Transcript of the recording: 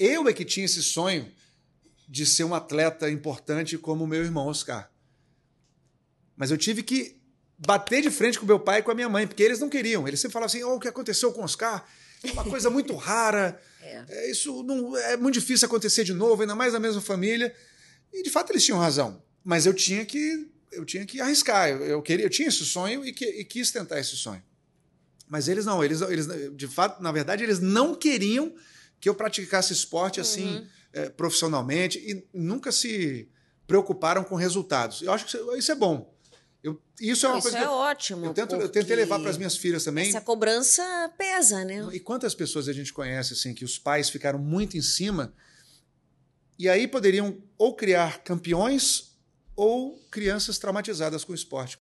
Eu é que tinha esse sonho de ser um atleta importante como o meu irmão Oscar. Mas eu tive que bater de frente com meu pai e com a minha mãe, porque eles não queriam. Eles sempre falavam assim: oh, o que aconteceu com Oscar? É uma coisa muito rara. É. é. Isso não, é muito difícil acontecer de novo, ainda mais na mesma família. E de fato eles tinham razão. Mas eu tinha que eu tinha que arriscar. Eu, eu queria, eu tinha esse sonho e, que, e, quis tentar esse sonho. Mas eles não, eles, eles de fato, na verdade, eles não queriam que eu praticasse esporte assim é, profissionalmente e nunca se preocuparam com resultados. Eu acho que isso é, é bom. Eu, isso é uma isso coisa. Isso é ótimo. Eu, tento, eu tentei levar para as minhas filhas também. Essa cobrança pesa, né? E quantas pessoas a gente conhece assim que os pais ficaram muito em cima e aí poderiam ou criar campeões ou crianças traumatizadas com o esporte.